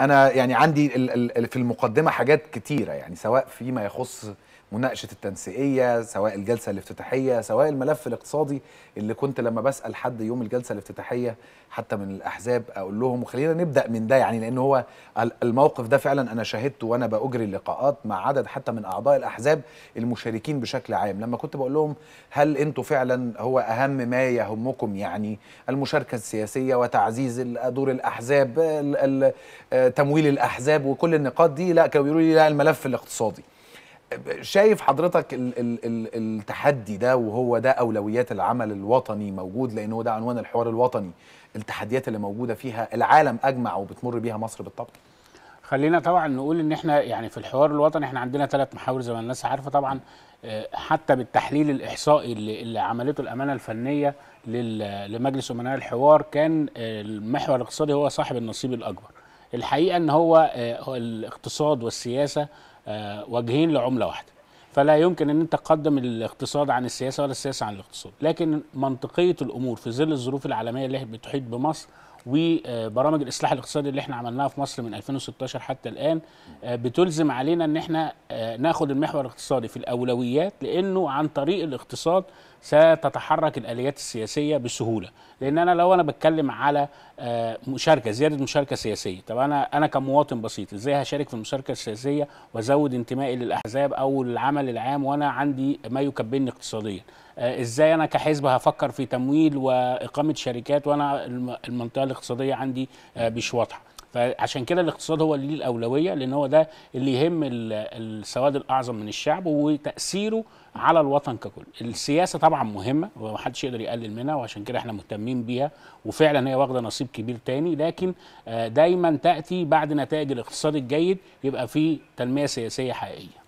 انا يعني عندي في المقدمه حاجات كتيره يعني سواء فيما يخص مناقشه التنسيقيه سواء الجلسه الافتتاحيه سواء الملف الاقتصادي اللي كنت لما بسال حد يوم الجلسه الافتتاحيه حتى من الاحزاب اقول لهم وخلينا نبدا من ده يعني لان هو الموقف ده فعلا انا شاهدته وانا باجري اللقاءات مع عدد حتى من اعضاء الاحزاب المشاركين بشكل عام لما كنت بقول لهم هل انتوا فعلا هو اهم ما يهمكم يعني المشاركه السياسيه وتعزيز دور الاحزاب تمويل الاحزاب وكل النقاط دي لا كانوا بيقولوا لي لا الملف الاقتصادي شايف حضرتك ال ال ال التحدي ده وهو ده اولويات العمل الوطني موجود لان هو ده عنوان الحوار الوطني التحديات اللي موجوده فيها العالم اجمع وبتمر بيها مصر بالطبع خلينا طبعا نقول ان احنا يعني في الحوار الوطني احنا عندنا ثلاث محاور زي ما الناس عارفه طبعا آه، حتى بالتحليل الاحصائي اللي, اللي عملته الامانه الفنيه لمجلس امناء الحوار كان آه، المحور الاقتصادي هو صاحب النصيب الاكبر الحقيقه ان هو آه، الاقتصاد والسياسه آه، وجهين لعمله واحده فلا يمكن ان انت تقدم الاقتصاد عن السياسه ولا السياسه عن الاقتصاد لكن منطقيه الامور في ظل الظروف العالميه اللي بتحيط بمصر وبرامج الاصلاح الاقتصادي اللي احنا عملناها في مصر من 2016 حتى الان آه، بتلزم علينا ان احنا آه، ناخد المحور الاقتصادي في الاولويات لانه عن طريق الاقتصاد ستتحرك الاليات السياسيه بسهوله لان انا لو انا بتكلم على آه، مشاركه زياده مشاركه سياسيه طب انا انا كمواطن بسيط ازاي هشارك في المشاركه السياسيه وازود انتمائي للاحزاب او للعمل العام وانا عندي ما يكبلني اقتصاديا آه، ازاي انا كحزب هفكر في تمويل واقامه شركات وانا المنطقه الاقتصاديه عندي آه، مش واضحه فعشان كده الاقتصاد هو اللي ليه الاولويه لان هو ده اللي يهم السواد الاعظم من الشعب وتاثيره على الوطن ككل السياسه طبعا مهمه ومحدش يقدر يقلل منها وعشان كده احنا مهتمين بيها وفعلا هي واخده نصيب كبير تاني لكن آه، دايما تاتي بعد نتائج الاقتصاد الجيد يبقى في تنميه سياسيه حقيقيه